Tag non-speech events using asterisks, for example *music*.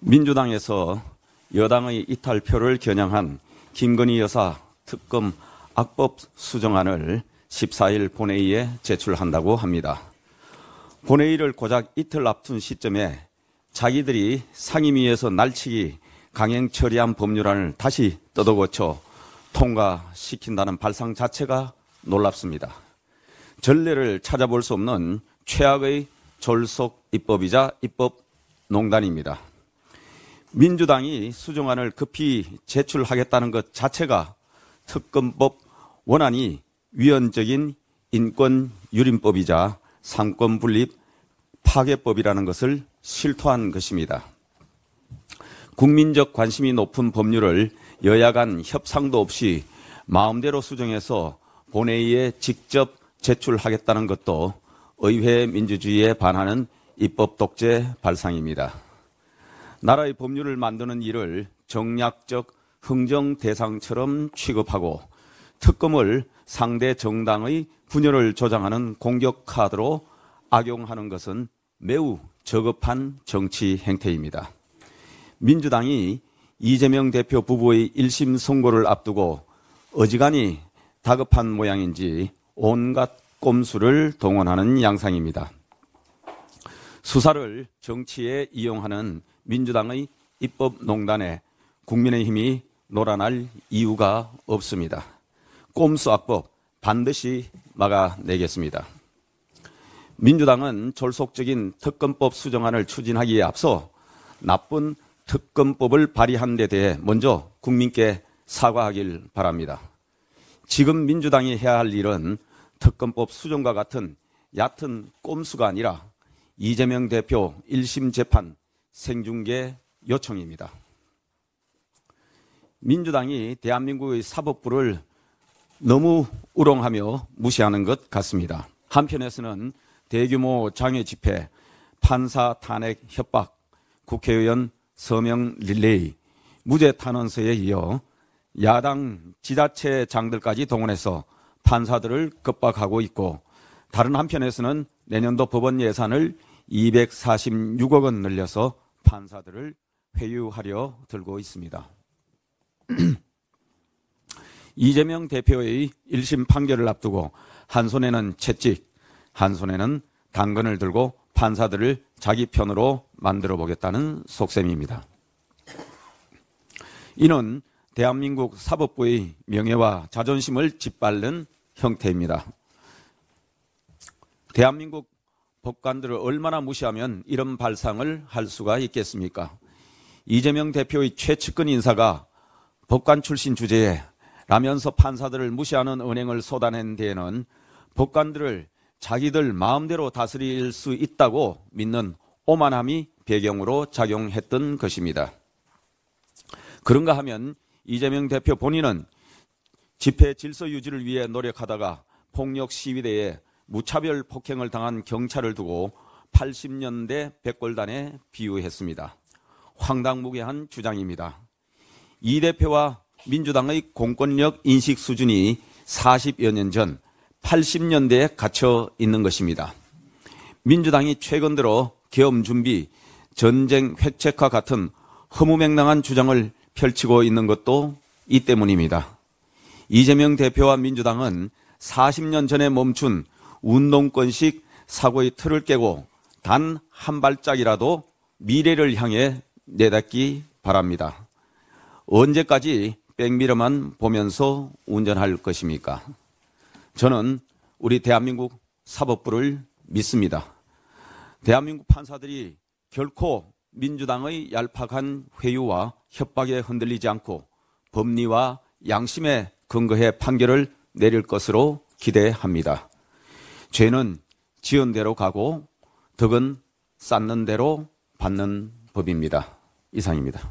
민주당에서 여당의 이탈표를 겨냥한 김건희 여사 특검 악법 수정안을 14일 본회의에 제출한다고 합니다. 본회의를 고작 이틀 앞둔 시점에 자기들이 상임위에서 날치기 강행 처리한 법률안을 다시 뜯어고쳐 통과시킨다는 발상 자체가 놀랍습니다. 전례를 찾아볼 수 없는 최악의 졸속 입법이자 입법 농단입니다. 민주당이 수정안을 급히 제출하겠다는 것 자체가 특검법 원안이 위헌적인 인권 유린법이자 상권 분립 파괴법이라는 것을 실토한 것입니다. 국민적 관심이 높은 법률을 여야 간 협상도 없이 마음대로 수정해서 본회의에 직접 제출하겠다는 것도 의회 민주주의에 반하는 입법 독재 발상입니다. 나라의 법률을 만드는 일을 정략적 흥정 대상처럼 취급하고 특검을 상대 정당의 분열을 조장하는 공격 카드로 악용하는 것은 매우 저급한 정치 행태입니다. 민주당이 이재명 대표 부부의 1심 선고를 앞두고 어지간히 다급한 모양인지 온갖 꼼수를 동원하는 양상입니다. 수사를 정치에 이용하는 민주당의 입법농단에 국민의힘이 놀아날 이유가 없습니다. 꼼수 악법 반드시 막아내겠습니다. 민주당은 졸속적인 특검법 수정안을 추진하기에 앞서 나쁜 특검법을 발의한 데 대해 먼저 국민께 사과하길 바랍니다. 지금 민주당이 해야 할 일은 특검법 수정과 같은 얕은 꼼수가 아니라 이재명 대표 1심 재판 생중계 요청입니다. 민주당이 대한민국의 사법부를 너무 우롱하며 무시하는 것 같습니다. 한편에서는 대규모 장애 집회, 판사 탄핵 협박, 국회의원 서명 릴레이, 무죄 탄원서에 이어 야당 지자체 장들까지 동원해서 판사들을 급박하고 있고 다른 한편에서는 내년도 법원 예산을 246억 원 늘려서 판사들을 회유하려 들고 있습니다. *clears throat* 이재명 대표의 1심 판결을 앞두고 한 손에는 채찍, 한 손에는 당근을 들고 판사들을 자기 편으로 만들어 보겠다는 속셈입니다. 이는 대한민국 사법부의 명예와 자존심을 짓밟는 형태입니다. 대한민국 법관들을 얼마나 무시하면 이런 발상을 할 수가 있겠습니까? 이재명 대표의 최측근 인사가 법관 출신 주제에 라면서 판사들을 무시하는 은행을 쏟아낸 데에는 법관들을 자기들 마음대로 다스릴 수 있다고 믿는 오만함이 배경으로 작용했던 것입니다. 그런가 하면 이재명 대표 본인은 집회 질서 유지를 위해 노력하다가 폭력 시위대에 무차별 폭행을 당한 경찰을 두고 80년대 백골단에 비유했습니다. 황당무계한 주장입니다. 이 대표와 민주당의 공권력 인식 수준이 40여 년 전 80년대에 갇혀 있는 것입니다. 민주당이 최근 들어 계엄 준비, 전쟁 획책과 같은 허무맹랑한 주장을 펼치고 있는 것도 이 때문입니다. 이재명 대표와 민주당은 40년 전에 멈춘 운동권식 사고의 틀을 깨고 단 한 발짝이라도 미래를 향해 내닫기 바랍니다. 언제까지 백미러만 보면서 운전할 것입니까? 저는 우리 대한민국 사법부를 믿습니다. 대한민국 판사들이 결코 민주당의 얄팍한 회유와 협박에 흔들리지 않고 법리와 양심에 근거해 판결을 내릴 것으로 기대합니다. 죄는 지은 대로 가고 덕은 쌓는 대로 받는 법입니다. 이상입니다.